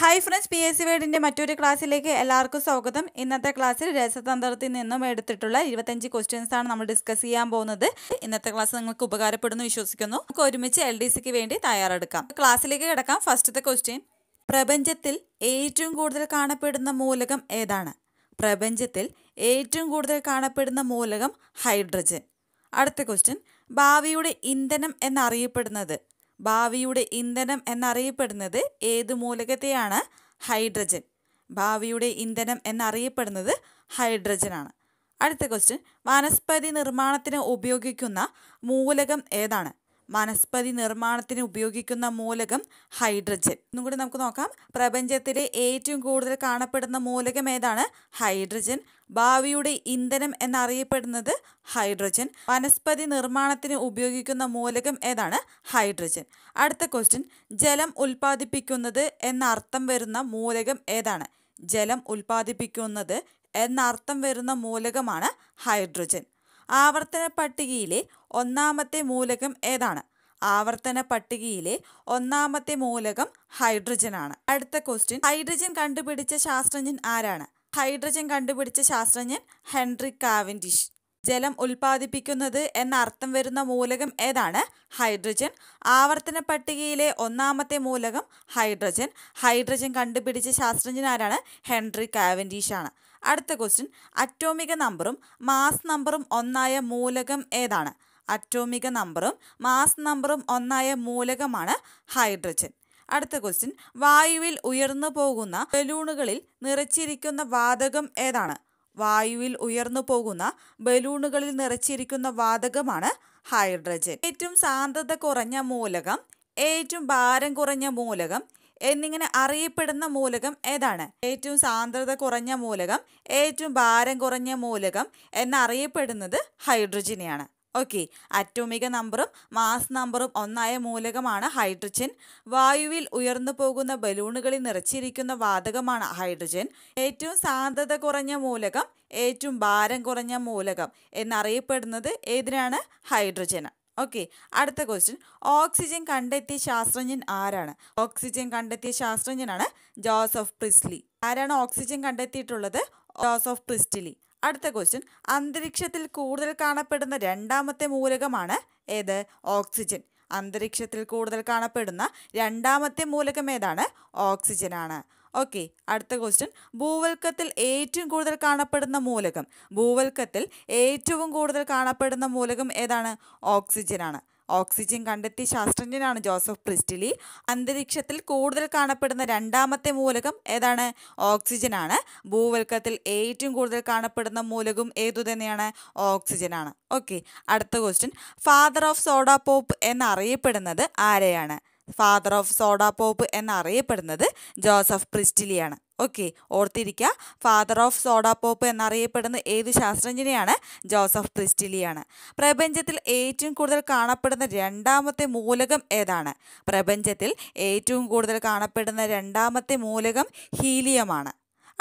hi friends P S C വേർഡിൻ്റെ മറ്റൊരു ക്ലാസ്സിലേക്ക് എല്ലാവർക്കും സ്വാഗതം ഇന്നത്തെ ക്ലാസ്സിൽ രസതന്ത്രത്തിൽ നിന്നും എടുത്തിട്ടുള്ള ഇരുപത്തഞ്ച് ക്വസ്റ്റ്യൻസാണ് നമ്മൾ ഡിസ്കസ് ചെയ്യാൻ പോകുന്നത് ഇന്നത്തെ ക്ലാസ് നിങ്ങൾക്ക് ഉപകാരപ്പെടുന്നു വിശ്വസിക്കുന്നു നമുക്ക് ഒരുമിച്ച് എൽ ഡി സിക്ക് വേണ്ടി തയ്യാറെടുക്കാം ക്ലാസ്സിലേക്ക് കിടക്കാം ഫസ്റ്റത്തെ ക്വസ്റ്റ്യൻ പ്രപഞ്ചത്തിൽ ഏറ്റവും കൂടുതൽ കാണപ്പെടുന്ന മൂലകം ഏതാണ് പ്രപഞ്ചത്തിൽ ഏറ്റവും കൂടുതൽ കാണപ്പെടുന്ന മൂലകം ഹൈഡ്രജൻ അടുത്ത ക്വസ്റ്റ്യൻ ഭാവിയുടെ ഇന്ധനം എന്നറിയപ്പെടുന്നത് ഭാവിയുടെ ഇന്ധനം എന്നറിയപ്പെടുന്നത് ഏത് മൂലകത്തെയാണ് ഹൈഡ്രജൻ ഭാവിയുടെ ഇന്ധനം എന്നറിയപ്പെടുന്നത് ഹൈഡ്രജനാണ് അടുത്ത ക്വസ്റ്റ്യൻ വനസ്പതി നിർമ്മാണത്തിന് ഉപയോഗിക്കുന്ന മൂലകം ഏതാണ് വനസ്പതി നിർമ്മാണത്തിന് ഉപയോഗിക്കുന്ന മൂലകം ഹൈഡ്രജൻ ഒന്നും കൂടി നമുക്ക് നോക്കാം പ്രപഞ്ചത്തിലെ ഏറ്റവും കൂടുതൽ കാണപ്പെടുന്ന മൂലകം ഏതാണ് ഹൈഡ്രജൻ ഭാവിയുടെ ഇന്ധനം എന്നറിയപ്പെടുന്നത് ഹൈഡ്രജൻ വനസ്പതി നിർമ്മാണത്തിന് ഉപയോഗിക്കുന്ന മൂലകം ഏതാണ് ഹൈഡ്രജൻ അടുത്ത ക്വസ്റ്റ്യൻ ജലം ഉൽപ്പാദിപ്പിക്കുന്നത് എന്നർത്ഥം വരുന്ന മൂലകം ഏതാണ് ജലം ഉൽപ്പാദിപ്പിക്കുന്നത് എന്നർത്ഥം വരുന്ന മൂലകമാണ് ഹൈഡ്രജൻ ആവർത്തന പട്ടികയിലെ ഒന്നാമത്തെ മൂലകം ഏതാണ് ആവർത്തന പട്ടികയിലെ ഒന്നാമത്തെ മൂലകം ഹൈഡ്രജൻ ആണ് അടുത്ത ക്വസ്റ്റ്യൻ ഹൈഡ്രജൻ കണ്ടുപിടിച്ച ശാസ്ത്രജ്ഞൻ ആരാണ് ഹൈഡ്രജൻ കണ്ടുപിടിച്ച ശാസ്ത്രജ്ഞൻ ഹെൻറി കാവൻഡിഷ് ജലം ഉൽപ്പാദിപ്പിക്കുന്നത് എന്ന അർത്ഥം വരുന്ന മൂലകം ഏതാണ് ഹൈഡ്രജൻ ആവർത്തന പട്ടികയിലെ ഒന്നാമത്തെ മൂലകം ഹൈഡ്രജൻ ഹൈഡ്രജൻ കണ്ടുപിടിച്ച ശാസ്ത്രജ്ഞൻ ആരാണ് ഹെൻറി കാവൻഡീഷ് ആണ് അടുത്ത ക്വസ്റ്റ്യൻ അറ്റോമിക നമ്പറും മാസ് നമ്പറും ഒന്നായ മൂലകം ഏതാണ് അറ്റോമിക നമ്പറും മാസ് നമ്പറും ഒന്നായ മൂലകമാണ് ഹൈഡ്രജൻ അടുത്ത ക്വസ്റ്റ്യൻ വായുവിൽ ഉയർന്നു പോകുന്ന ബലൂണുകളിൽ നിറച്ചിരിക്കുന്ന വാതകം ഏതാണ് വായുവിൽ ഉയർന്നു പോകുന്ന ബലൂണുകളിൽ നിറച്ചിരിക്കുന്ന വാതകമാണ് ഹൈഡ്രജൻ ഏറ്റവും സാന്ദ്രത കുറഞ്ഞ മൂലകം ഏറ്റവും ഭാരം കുറഞ്ഞ മൂലകം എന്നിങ്ങനെ അറിയപ്പെടുന്ന മൂലകം ഏതാണ് ഏറ്റവും സാന്ദ്രത കുറഞ്ഞ മൂലകം ഏറ്റവും ഭാരം കുറഞ്ഞ മൂലകം എന്നറിയപ്പെടുന്നത് ഹൈഡ്രജനെയാണ് ഓക്കെ അറ്റോമിക നമ്പറും മാസ് നമ്പറും ഒന്നായ മൂലകമാണ് ഹൈഡ്രജൻ വായുവിൽ ഉയർന്നു പോകുന്ന ബലൂണുകളിൽ നിറച്ചിരിക്കുന്ന വാതകമാണ് ഹൈഡ്രജൻ ഏറ്റവും സാന്ദ്രത കുറഞ്ഞ മൂലകം ഏറ്റവും ഭാരം കുറഞ്ഞ മൂലകം എന്നറിയപ്പെടുന്നത് ഏതിനാണ് ഹൈഡ്രജനാണ് ഓക്കെ അടുത്ത ക്വസ്റ്റ്യൻ ഓക്സിജൻ കണ്ടെത്തിയ ശാസ്ത്രജ്ഞൻ ആരാണ് ഓക്സിജൻ കണ്ടെത്തിയ ശാസ്ത്രജ്ഞനാണ് ജോസഫ് പ്രിസ്ലി ആരാണ് ഓക്സിജൻ കണ്ടെത്തിയിട്ടുള്ളത് ജോസഫ് പ്രിസ്റ്റിലി അടുത്ത ക്വസ്റ്റ്യൻ അന്തരീക്ഷത്തിൽ കൂടുതൽ കാണപ്പെടുന്ന രണ്ടാമത്തെ മൂലകമാണ് ഏത് ഓക്സിജൻ അന്തരീക്ഷത്തിൽ കൂടുതൽ കാണപ്പെടുന്ന രണ്ടാമത്തെ മൂലകം ഏതാണ് ഓക്സിജനാണ് ഓക്കെ അടുത്ത ക്വസ്റ്റ്യൻ ഭൂവൽക്കത്തിൽ ഏറ്റവും കൂടുതൽ കാണപ്പെടുന്ന മൂലകം ഭൂവൽക്കത്തിൽ ഏറ്റവും കൂടുതൽ കാണപ്പെടുന്ന മൂലകം ഏതാണ് ഓക്സിജനാണ് ഓക്സിജൻ കണ്ടെത്തിയ ശാസ്ത്രജ്ഞനാണ് ജോസഫ് പ്രിസ്റ്റിലി അന്തരീക്ഷത്തിൽ കൂടുതൽ കാണപ്പെടുന്ന രണ്ടാമത്തെ മൂലകം ഏതാണ് ഓക്സിജനാണ് ഭൂവൽക്കത്തിൽ ഏറ്റവും കൂടുതൽ കാണപ്പെടുന്ന മൂലകം ഏതു തന്നെയാണ് ഓക്സിജനാണ് ഓക്കെ അടുത്ത question father of soda pop എന്നറിയപ്പെടുന്നത് ആരെയാണ് ഫാദർ ഓഫ് സോഡാ പോപ്പ് എന്നറിയപ്പെടുന്നത് ജോസഫ് പ്രിസ്റ്റിലിയാണ് ഓക്കെ ഓർത്തിരിക്കുക ഫാദർ ഓഫ് സോഡാ പോപ്പ് എന്നറിയപ്പെടുന്ന ഏത് ശാസ്ത്രജ്ഞനെയാണ് ജോസഫ് പ്രിസ്റ്റിലിയാണ് പ്രപഞ്ചത്തിൽ ഏറ്റവും കൂടുതൽ കാണപ്പെടുന്ന രണ്ടാമത്തെ മൂലകം ഏതാണ് പ്രപഞ്ചത്തിൽ ഏറ്റവും കൂടുതൽ കാണപ്പെടുന്ന രണ്ടാമത്തെ മൂലകം ഹീലിയമാണ്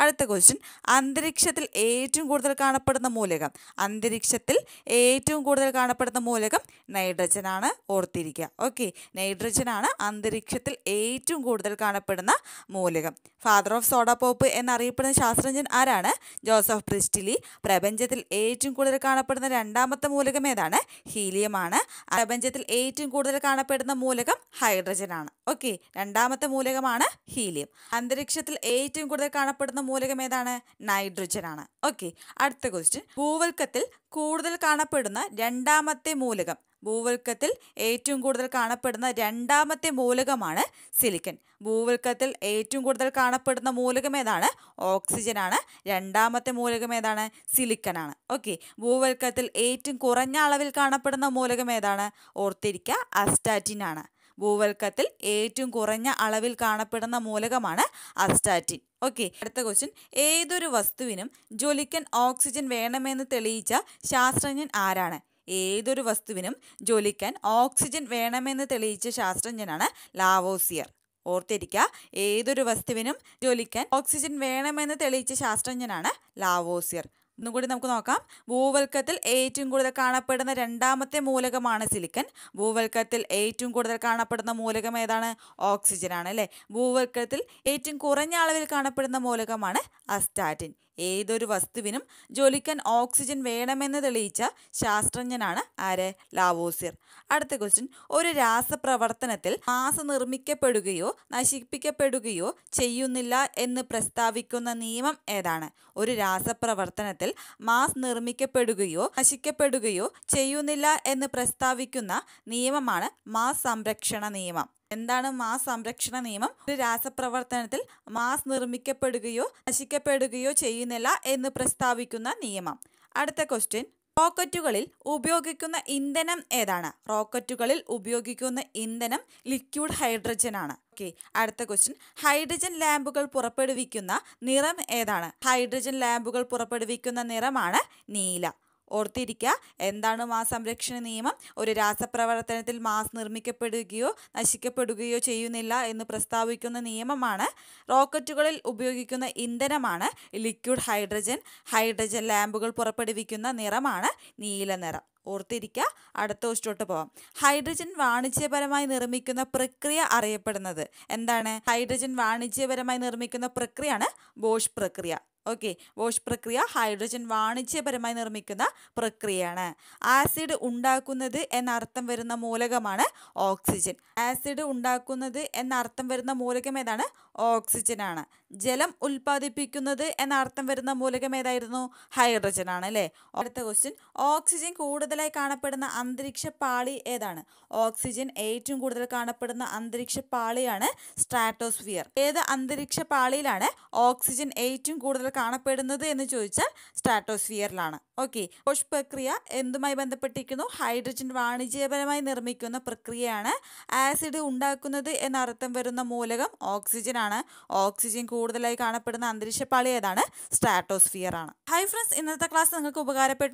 അടുത്ത ക്വസ്റ്റ്യൻ അന്തരീക്ഷത്തിൽ ഏറ്റവും കൂടുതൽ കാണപ്പെടുന്ന മൂലകം അന്തരീക്ഷത്തിൽ ഏറ്റവും കൂടുതൽ കാണപ്പെടുന്ന മൂലകം നൈട്രജൻ ആണ് ഓർത്തിരിക്കുക ഓക്കെ നൈട്രജൻ ആണ് അന്തരീക്ഷത്തിൽ ഏറ്റവും കൂടുതൽ കാണപ്പെടുന്ന മൂലകം ഫാദർ ഓഫ് സോഡാ പോപ്പ് എന്നറിയപ്പെടുന്ന ശാസ്ത്രജ്ഞൻ ആരാണ് ജോസഫ് പ്രിസ്റ്റിലി പ്രപഞ്ചത്തിൽ ഏറ്റവും കൂടുതൽ കാണപ്പെടുന്ന രണ്ടാമത്തെ മൂലകം ഏതാണ് ഹീലിയമാണ് പ്രപഞ്ചത്തിൽ ഏറ്റവും കൂടുതൽ കാണപ്പെടുന്ന മൂലകം ഹൈഡ്രജൻ ആണ് ഓക്കെ രണ്ടാമത്തെ മൂലകമാണ് ഹീലിയം അന്തരീക്ഷത്തിൽ ഏറ്റവും കൂടുതൽ കാണപ്പെടുന്ന മൂലകം ഏതാണ് നൈട്രജൻ ആണ് ഓക്കെ അടുത്ത ക്വസ്റ്റ്യൻ ഭൂവൽക്കത്തിൽ കൂടുതൽ കാണപ്പെടുന്ന രണ്ടാമത്തെ മൂലകം ഭൂവൽക്കത്തിൽ ഏറ്റവും കൂടുതൽ കാണപ്പെടുന്ന രണ്ടാമത്തെ മൂലകമാണ് സിലിക്കൺ ഭൂവൽക്കത്തിൽ ഏറ്റവും കൂടുതൽ കാണപ്പെടുന്ന മൂലകം ഏതാണ് ഓക്സിജൻ ആണ് രണ്ടാമത്തെ മൂലകം ഏതാണ് സിലിക്കൺ ആണ് ഓക്കെ ഭൂവൽക്കത്തിൽ ഏറ്റവും കുറഞ്ഞ അളവിൽ കാണപ്പെടുന്ന മൂലകം ഏതാണ് ഓർത്തിരിക്കുക അസ്റ്റാറ്റിൻ ആണ് ഭൂവൽക്കത്തിൽ ഏറ്റവും കുറഞ്ഞ അളവിൽ കാണപ്പെടുന്ന മൂലകമാണ് അസ്റ്റാറ്റിൻ ഓക്കെ അടുത്ത ക്വസ്റ്റ്യൻ ഏതൊരു വസ്തുവിനും ജ്വലിക്കാൻ ഓക്സിജൻ വേണമെന്ന് തെളിയിച്ച ശാസ്ത്രജ്ഞൻ ആരാണ് ഏതൊരു വസ്തുവിനും ജ്വലിക്കാൻ ഓക്സിജൻ വേണമെന്ന് തെളിയിച്ച ശാസ്ത്രജ്ഞനാണ് ലാവോസിയർ ഓർത്തിരിക്കുക ഏതൊരു വസ്തുവിനും ജ്വലിക്കാൻ ഓക്സിജൻ വേണമെന്ന് തെളിയിച്ച ശാസ്ത്രജ്ഞനാണ് ലാവോസിയർ ഒന്നും കൂടി നമുക്ക് നോക്കാം ഭൂവൽക്കത്തിൽ ഏറ്റവും കൂടുതൽ കാണപ്പെടുന്ന രണ്ടാമത്തെ മൂലകമാണ് സിലിക്കൻ ഭൂവൽക്കത്തിൽ ഏറ്റവും കൂടുതൽ കാണപ്പെടുന്ന മൂലകം ഏതാണ് ഓക്സിജനാണ് അല്ലേ ഭൂവൽക്കത്തിൽ ഏറ്റവും കുറഞ്ഞ അളവിൽ കാണപ്പെടുന്ന മൂലകമാണ് അസ്റ്റാറ്റിൻ ഏതൊരു വസ്തുവിനും ജ്വലിക്കാൻ ഓക്സിജൻ വേണമെന്ന് തെളിയിച്ച ശാസ്ത്രജ്ഞനാണ് ആരെ ലാവോസിർ അടുത്ത ക്വസ്റ്റ്യൻ ഒരു രാസപ്രവർത്തനത്തിൽ മാസ നിർമ്മിക്കപ്പെടുകയോ നശിപ്പിക്കപ്പെടുകയോ ചെയ്യുന്നില്ല എന്ന് പ്രസ്താവിക്കുന്ന നിയമം ഏതാണ് ഒരു രാസപ്രവർത്തനത്തിൽ മാസ് നിർമ്മിക്കപ്പെടുകയോ നശിക്കപ്പെടുകയോ ചെയ്യുന്നില്ല എന്ന് പ്രസ്താവിക്കുന്ന നിയമമാണ് മാസ് സംരക്ഷണ നിയമം എന്താണ് മാസ് സംരക്ഷണ നിയമം ഒരു രാസപ്രവർത്തനത്തിൽ മാസ് നിർമ്മിക്കപ്പെടുകയോ നശിക്കപ്പെടുകയോ ചെയ്യുന്നില്ല എന്ന് പ്രസ്താവിക്കുന്ന നിയമം അടുത്ത ക്വസ്റ്റ്യൻ റോക്കറ്റുകളിൽ ഉപയോഗിക്കുന്ന ഇന്ധനം ഏതാണ് റോക്കറ്റുകളിൽ ഉപയോഗിക്കുന്ന ഇന്ധനം ലിക്വിഡ് ഹൈഡ്രജൻ ആണ് ഓക്കെ അടുത്ത ക്വസ്റ്റ്യൻ ഹൈഡ്രജൻ ലാമ്പുകൾ പുറപ്പെടുവിക്കുന്ന നിറം ഏതാണ് ഹൈഡ്രജൻ ലാമ്പുകൾ പുറപ്പെടുവിക്കുന്ന നിറമാണ് നീല ഓർത്തിരിക്കുക എന്താണ് മാസ് സംരക്ഷണ നിയമം ഒരു രാസപ്രവർത്തനത്തിൽ മാസ് നിർമ്മിക്കപ്പെടുകയോ നശിക്കപ്പെടുകയോ ചെയ്യുന്നില്ല എന്ന് പ്രസ്താവിക്കുന്ന നിയമമാണ് റോക്കറ്റുകളിൽ ഉപയോഗിക്കുന്ന ഇന്ധനമാണ് ലിക്വിഡ് ഹൈഡ്രജൻ ഹൈഡ്രജൻ ലാമ്പുകൾ പുറപ്പെടുവിക്കുന്ന നിറമാണ് നീല നിറം ഓർത്തിരിക്കുക അടുത്ത ക്വസ്റ്റോട്ട് പോവാം ഹൈഡ്രജൻ വാണിജ്യപരമായി നിർമ്മിക്കുന്ന പ്രക്രിയ അറിയപ്പെടുന്നത് എന്താണ് ഹൈഡ്രജൻ വാണിജ്യപരമായി നിർമ്മിക്കുന്ന പ്രക്രിയയാണ് ബോഷ് പ്രക്രിയ ഓക്കെ വാഷ് പ്രക്രിയ ഹൈഡ്രജൻ വാണിജ്യപരമായി നിർമ്മിക്കുന്ന പ്രക്രിയയാണ് ആസിഡ് ഉണ്ടാക്കുന്നത് എന്നർത്ഥം വരുന്ന മൂലകമാണ് ഓക്സിജൻ ആസിഡ് ഉണ്ടാക്കുന്നത് എന്നർത്ഥം വരുന്ന മൂലകം ഏതാണ് ഓക്സിജനാണ് ജലം ഉൽപ്പാദിപ്പിക്കുന്നത് എന്ന അർത്ഥം വരുന്ന മൂലകം ഏതായിരുന്നു ഹൈഡ്രജൻ ആണ് അല്ലേ അടുത്ത ക്വസ്റ്റ്യൻ ഓക്സിജൻ കൂടുതലായി കാണപ്പെടുന്ന അന്തരീക്ഷ പാളി ഏതാണ് ഓക്സിജൻ ഏറ്റവും കൂടുതൽ കാണപ്പെടുന്ന അന്തരീക്ഷ പാളിയാണ് സ്ട്രാറ്റോസ്ഫിയർ ഏത് അന്തരീക്ഷ പാളിയിലാണ് ഓക്സിജൻ ഏറ്റവും കൂടുതൽ കാണപ്പെടുന്നത് എന്ന് ചോദിച്ചാൽ സ്ട്രാറ്റോസ്ഫിയറിലാണ് ഓക്കെ കോഷ് പ്രക്രിയ എന്തുമായി ബന്ധപ്പെട്ടിരിക്കുന്നു ഹൈഡ്രജൻ വാണിജ്യപരമായി നിർമ്മിക്കുന്ന പ്രക്രിയയാണ് ആസിഡ് ഉണ്ടാക്കുന്നത് എന്ന അർത്ഥം വരുന്ന മൂലകം ഓക്സിജൻ ആണ് ഓക്സിജൻ കൂടുതലായി കാണപ്പെടുന്ന അന്തരീക്ഷപ്പാളി ഏതാണ് സ്ട്രാറ്റോസ്ഫിയർ ആണ് ഹൈ ഫ്രണ്ട്സ് ഇന്നത്തെ ക്ലാസ് നിങ്ങൾക്ക്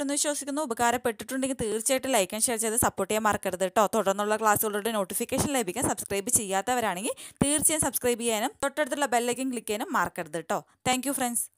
എന്ന് വിശ്വസിക്കുന്നു ഉപകാരപ്പെട്ടിട്ടുണ്ടെങ്കിൽ തീർച്ചയായിട്ടും ലൈക്ക് ആൻഡ് ഷെയർ ചെയ്ത് സപ്പോർട്ട് ചെയ്യാൻ മറക്കരുത് കേട്ടോ തുടർന്നുള്ള ക്ലാസ്സുകളുടെ നോട്ടിഫിക്കേഷൻ ലഭിക്കാൻ സബ്സ്ക്രൈബ് ചെയ്യാത്തവരാണെങ്കിൽ തീർച്ചയായും സബ്സ്ക്രൈബ് ചെയ്യാനും തൊട്ടടുത്തുള്ള ബെല്ലൈക്കൻ ക്ലിക്ക് ചെയ്യാനും മറക്കരുത് കേട്ടോ താങ്ക് ഫ്രണ്ട്സ്